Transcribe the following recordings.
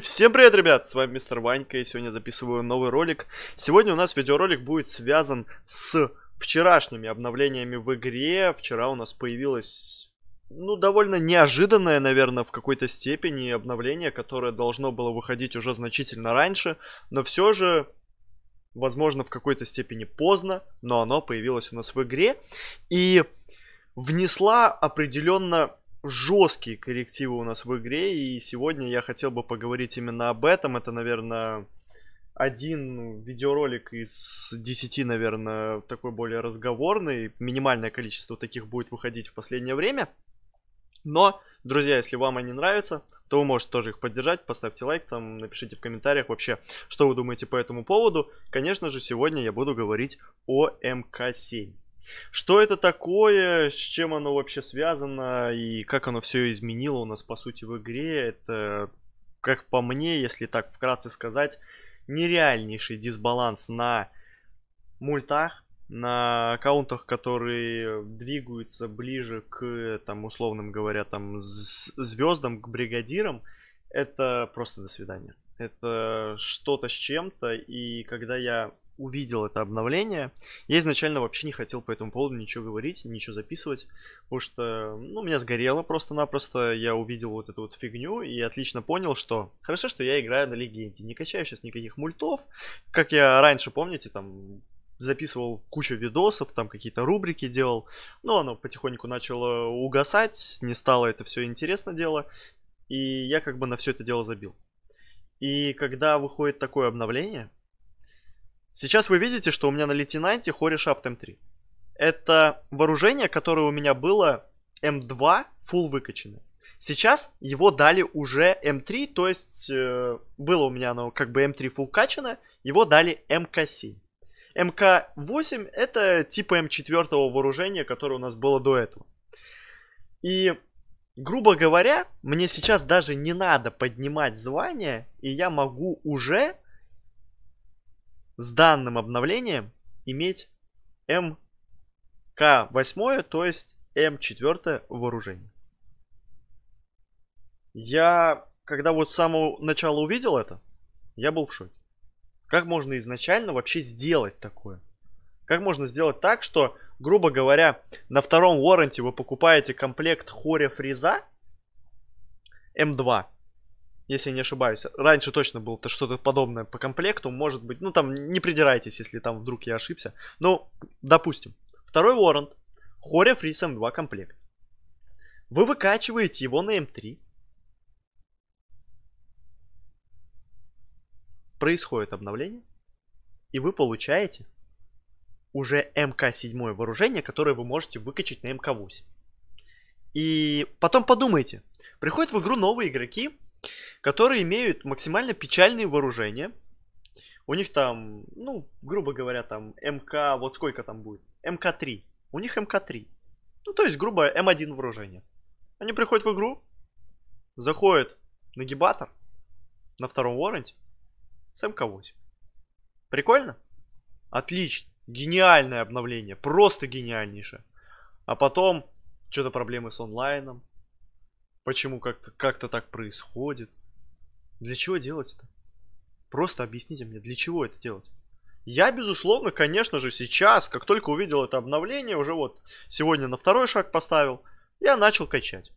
всем привет, ребят, с вами Мистер Ванька, и сегодня записываю новый ролик. Сегодня у нас видеоролик будет связан с вчерашними обновлениями в игре. Вчера у нас появилось, ну, довольно неожиданное, наверное, в какой-то степени обновление, которое должно было выходить уже значительно раньше, но все же возможно, в какой-то степени поздно, но оно появилось у нас в игре и внесла определенно жесткие коррективы у нас в игре, и сегодня я хотел бы поговорить именно об этом. Это, наверное, один видеоролик из 10, наверное, такой более разговорный. Минимальное количество таких будет выходить в последнее время. Но, друзья, если вам они нравятся, то вы можете тоже их поддержать. Поставьте лайк, там напишите в комментариях вообще, что вы думаете по этому поводу. Конечно же, сегодня я буду говорить о МК-7. Что это такое, с чем оно вообще связано и как оно все изменило у нас по сути в игре, это, как по мне, если так вкратце сказать, нереальнейший дисбаланс на мультах, на аккаунтах, которые двигаются ближе к, там, условным говоря, там, звездам, к бригадирам, это просто до свидания. Это что-то с чем-то, и когда я увидел это обновление. Я изначально вообще не хотел по этому поводу ничего говорить, ничего записывать, потому что, ну, меня сгорело просто-напросто. Я увидел вот эту вот фигню и отлично понял, что хорошо, что я играю на легенде. Не качаю сейчас никаких мультов. Как я раньше, помните, там записывал кучу видосов, там какие-то рубрики делал, но оно потихоньку начало угасать, не стало это все интересно дело, и я как бы на все это дело забил. И когда выходит такое обновление, Сейчас вы видите, что у меня на лейтенанте Хори М3. Это вооружение, которое у меня было М2 full выкачено. Сейчас его дали уже М3, то есть э, было у меня оно как бы М3 full качано, его дали МК7. МК-8 это типа М4 вооружения, которое у нас было до этого. И, грубо говоря, мне сейчас даже не надо поднимать звание, и я могу уже с данным обновлением иметь МК-8, то есть М4 вооружение. Я, когда вот с самого начала увидел это, я был в шоке. Как можно изначально вообще сделать такое? Как можно сделать так, что, грубо говоря, на втором воронте вы покупаете комплект хоря фреза М2, если не ошибаюсь. Раньше точно было -то что-то подобное по комплекту, может быть, ну там не придирайтесь, если там вдруг я ошибся. Но, допустим, второй Warrant, Хоря Фрис М2 комплект. Вы выкачиваете его на М3. Происходит обновление, и вы получаете уже МК-7 вооружение, которое вы можете выкачать на МК-8. И потом подумайте, приходят в игру новые игроки, которые имеют максимально печальные вооружения. У них там, ну, грубо говоря, там МК, вот сколько там будет? МК-3. У них МК-3. Ну, то есть, грубо М1 вооружение. Они приходят в игру, заходят нагибатор на втором воронте, с МК-8. Прикольно? Отлично. Гениальное обновление. Просто гениальнейшее. А потом что-то проблемы с онлайном. Почему как-то как так происходит? Для чего делать это? Просто объясните мне, для чего это делать? Я, безусловно, конечно же, сейчас, как только увидел это обновление, уже вот сегодня на второй шаг поставил, я начал качать.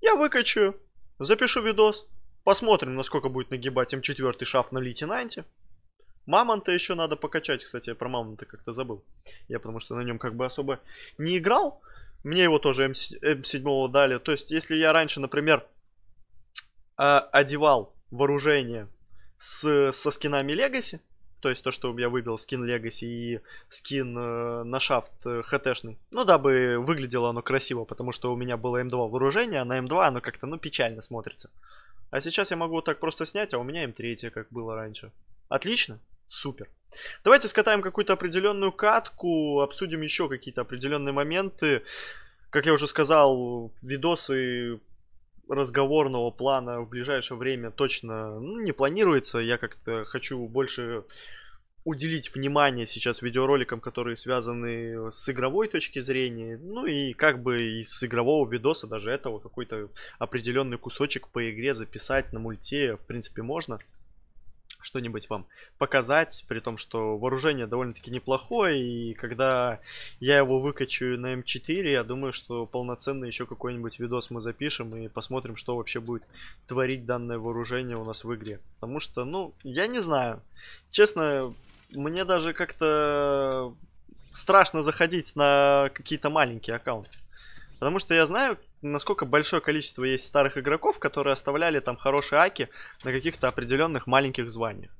Я выкачаю, запишу видос, посмотрим, насколько будет нагибать М4 эм шаф на лейтенанте. Мамонта еще надо покачать, кстати, я про мамонта как-то забыл. Я потому что на нем как бы особо не играл. Мне его тоже М7 дали. То есть, если я раньше, например, а, одевал вооружение с, со скинами Legacy, то есть то, что я выбил скин Legacy и скин э, на шафт э, хтшный. Ну, дабы выглядело оно красиво, потому что у меня было М2 вооружение, а на М2 оно как-то, ну, печально смотрится. А сейчас я могу так просто снять, а у меня М3, как было раньше. Отлично, супер. Давайте скатаем какую-то определенную катку, обсудим еще какие-то определенные моменты. Как я уже сказал, видосы разговорного плана в ближайшее время точно ну, не планируется. Я как-то хочу больше уделить внимание сейчас видеороликам, которые связаны с игровой точки зрения, ну и как бы из игрового видоса даже этого какой-то определенный кусочек по игре записать на мульте, в принципе, можно что-нибудь вам показать, при том, что вооружение довольно-таки неплохое, и когда я его выкачу на М4, я думаю, что полноценно еще какой-нибудь видос мы запишем и посмотрим, что вообще будет творить данное вооружение у нас в игре. Потому что, ну, я не знаю. Честно, мне даже как-то страшно заходить на какие-то маленькие аккаунты. Потому что я знаю, насколько большое количество есть старых игроков, которые оставляли там хорошие аки на каких-то определенных маленьких званиях.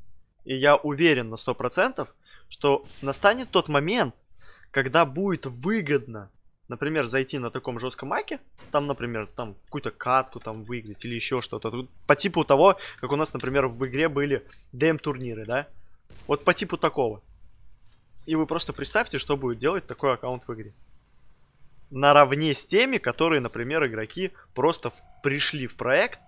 И я уверен на 100%, что настанет тот момент, когда будет выгодно, например, зайти на таком жестком аке, там, например, там какую-то катку там выиграть или еще что-то. По типу того, как у нас, например, в игре были дем турниры да? Вот по типу такого. И вы просто представьте, что будет делать такой аккаунт в игре наравне с теми, которые, например, игроки просто пришли в проект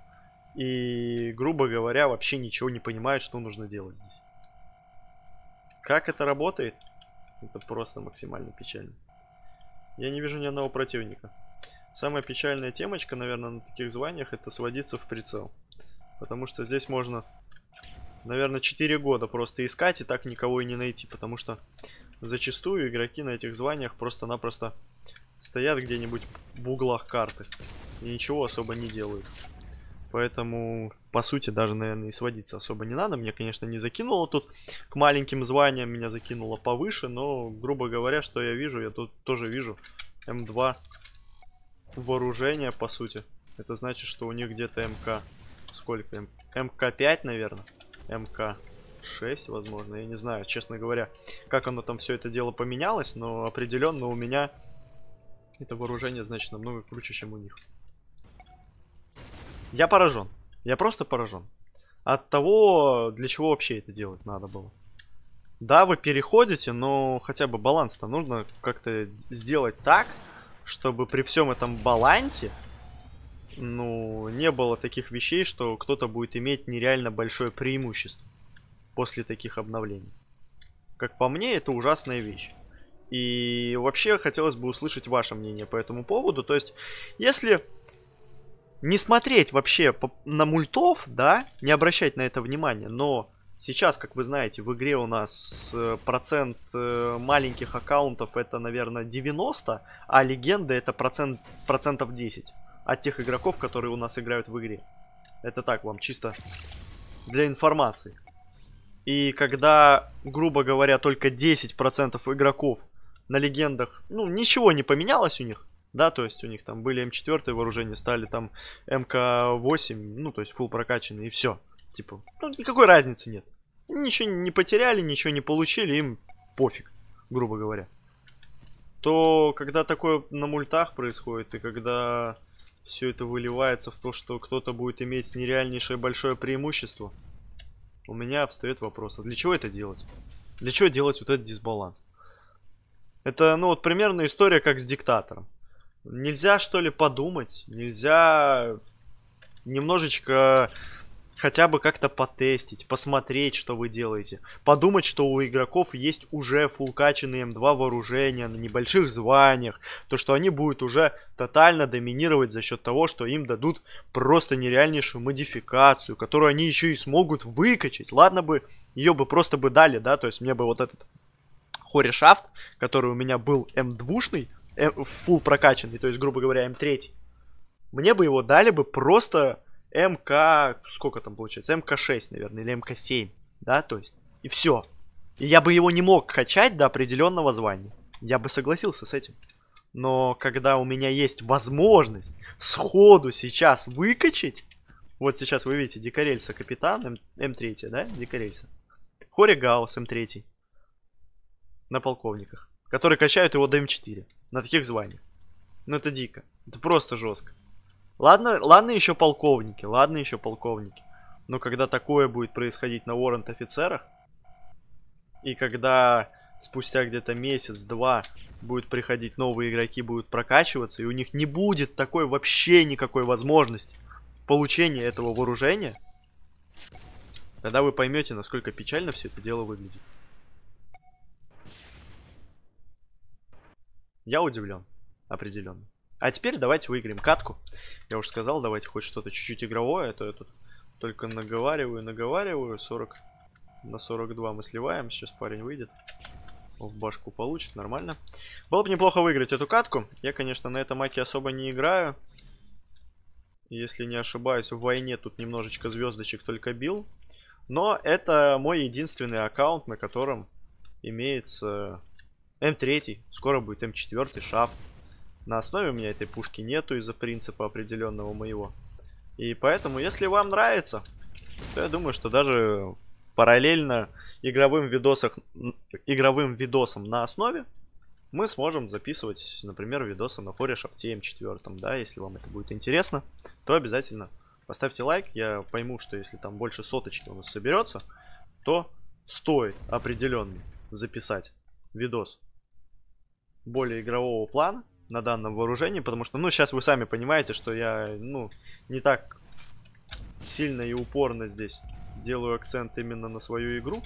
и, грубо говоря, вообще ничего не понимают, что нужно делать здесь. Как это работает? Это просто максимально печально. Я не вижу ни одного противника. Самая печальная темочка, наверное, на таких званиях, это сводиться в прицел. Потому что здесь можно, наверное, 4 года просто искать и так никого и не найти. Потому что зачастую игроки на этих званиях просто-напросто стоят где-нибудь в углах карты и ничего особо не делают. Поэтому, по сути, даже, наверное, и сводиться особо не надо. Меня, конечно, не закинуло тут к маленьким званиям, меня закинуло повыше, но, грубо говоря, что я вижу, я тут тоже вижу М2 эм вооружение, по сути. Это значит, что у них где-то МК. Эм Сколько? МК-5, наверное. МК-6, возможно. Я не знаю, честно говоря, как оно там все это дело поменялось, но определенно у меня это вооружение, значит, намного круче, чем у них. Я поражен. Я просто поражен. От того, для чего вообще это делать надо было. Да, вы переходите, но хотя бы баланс-то нужно как-то сделать так, чтобы при всем этом балансе, ну, не было таких вещей, что кто-то будет иметь нереально большое преимущество после таких обновлений. Как по мне, это ужасная вещь. И вообще хотелось бы услышать ваше мнение по этому поводу. То есть, если не смотреть вообще на мультов, да, не обращать на это внимания, но сейчас, как вы знаете, в игре у нас э, процент э, маленьких аккаунтов это, наверное, 90, а легенды это процент, процентов 10 от тех игроков, которые у нас играют в игре. Это так вам, чисто для информации. И когда, грубо говоря, только 10% игроков на легендах, ну, ничего не поменялось у них. Да, то есть у них там были М4 эм вооружения, стали там МК-8, эм ну, то есть full прокачанные, и все. Типа, ну, никакой разницы нет. Ничего не потеряли, ничего не получили, им пофиг, грубо говоря. То, когда такое на мультах происходит, и когда все это выливается в то, что кто-то будет иметь нереальнейшее большое преимущество, у меня встает вопрос, а для чего это делать? Для чего делать вот этот дисбаланс? Это, ну, вот примерно история как с диктатором. Нельзя, что ли, подумать? Нельзя немножечко хотя бы как-то потестить, посмотреть, что вы делаете. Подумать, что у игроков есть уже фулкаченные М2 эм вооружения на небольших званиях. То, что они будут уже тотально доминировать за счет того, что им дадут просто нереальнейшую модификацию, которую они еще и смогут выкачать. Ладно бы, ее бы просто бы дали, да, то есть мне бы вот этот хорешафт, который у меня был М2-шный, фул э, прокачанный, то есть, грубо говоря, М3. Мне бы его дали бы просто МК... Сколько там получается? МК6, наверное, или МК7, да, то есть. И все. И я бы его не мог качать до определенного звания. Я бы согласился с этим. Но когда у меня есть возможность сходу сейчас выкачать... Вот сейчас вы видите Дикарельса капитан, М3, да, Дикарельса. Хори Гаус, М3 на полковниках, которые качают его до М4 на таких званиях. Ну это дико, это просто жестко. Ладно, ладно еще полковники, ладно еще полковники. Но когда такое будет происходить на Уоррент офицерах, и когда спустя где-то месяц-два будут приходить новые игроки, будут прокачиваться, и у них не будет такой вообще никакой возможности получения этого вооружения, тогда вы поймете, насколько печально все это дело выглядит. Я удивлен. Определенно. А теперь давайте выиграем катку. Я уже сказал, давайте хоть что-то чуть-чуть игровое, а то я тут только наговариваю, наговариваю. 40 на 42 мы сливаем. Сейчас парень выйдет. В башку получит, нормально. Было бы неплохо выиграть эту катку. Я, конечно, на этом маке особо не играю. Если не ошибаюсь, в войне тут немножечко звездочек только бил. Но это мой единственный аккаунт, на котором имеется М3, скоро будет М4, шафт. На основе у меня этой пушки нету из-за принципа определенного моего. И поэтому, если вам нравится, то я думаю, что даже параллельно игровым, видосах, игровым видосам на основе мы сможем записывать, например, видосы на форе шафте М4. Да, если вам это будет интересно, то обязательно поставьте лайк. Я пойму, что если там больше соточки у нас соберется, то стоит определенный записать видос более игрового плана на данном вооружении, потому что, ну, сейчас вы сами понимаете, что я, ну, не так сильно и упорно здесь делаю акцент именно на свою игру,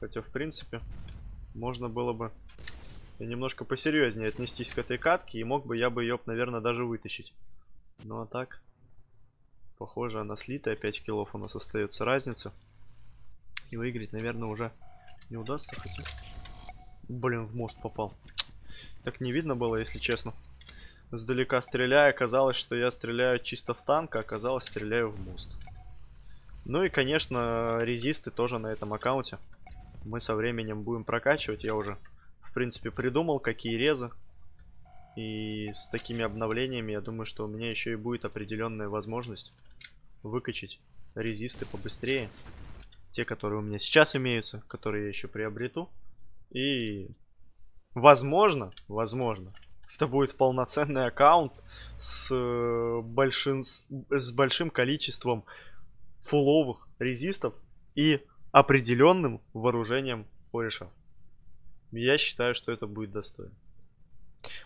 хотя, в принципе, можно было бы немножко посерьезнее отнестись к этой катке, и мог бы я бы ее, наверное, даже вытащить. Ну, а так, похоже, она слитая, 5 килов у нас остается разница, и выиграть, наверное, уже не удастся, хотя... Блин, в мост попал. Так не видно было, если честно. Сдалека стреляя, казалось, что я стреляю чисто в танк, а оказалось, стреляю в мост. Ну и, конечно, резисты тоже на этом аккаунте. Мы со временем будем прокачивать. Я уже, в принципе, придумал, какие резы. И с такими обновлениями, я думаю, что у меня еще и будет определенная возможность выкачать резисты побыстрее. Те, которые у меня сейчас имеются, которые я еще приобрету. И Возможно, возможно, это будет полноценный аккаунт с э, большим, с большим количеством фуловых резистов и определенным вооружением кореша. Я считаю, что это будет достойно.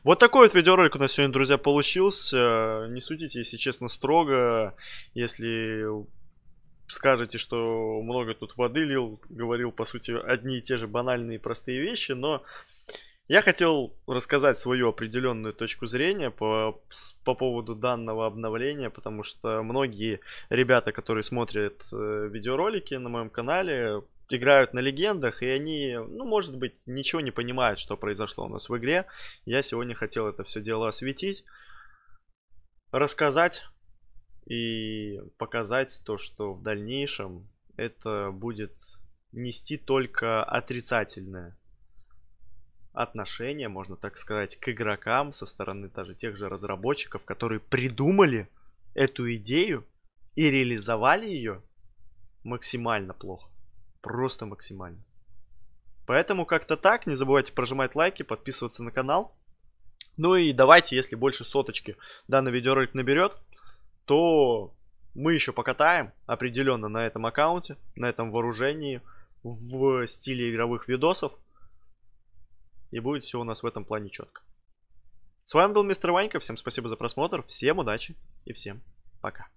Вот такой вот видеоролик у нас сегодня, друзья, получился. Не судите, если честно, строго. Если скажете, что много тут воды лил, говорил, по сути, одни и те же банальные простые вещи, но я хотел рассказать свою определенную точку зрения по, по поводу данного обновления, потому что многие ребята, которые смотрят э, видеоролики на моем канале, играют на легендах, и они, ну, может быть, ничего не понимают, что произошло у нас в игре. Я сегодня хотел это все дело осветить, рассказать и показать то, что в дальнейшем это будет нести только отрицательное отношение, можно так сказать, к игрокам со стороны даже тех же разработчиков, которые придумали эту идею и реализовали ее максимально плохо. Просто максимально. Поэтому как-то так. Не забывайте прожимать лайки, подписываться на канал. Ну и давайте, если больше соточки данный видеоролик наберет, то мы еще покатаем определенно на этом аккаунте, на этом вооружении в стиле игровых видосов и будет все у нас в этом плане четко. С вами был мистер Ванька, всем спасибо за просмотр, всем удачи и всем пока.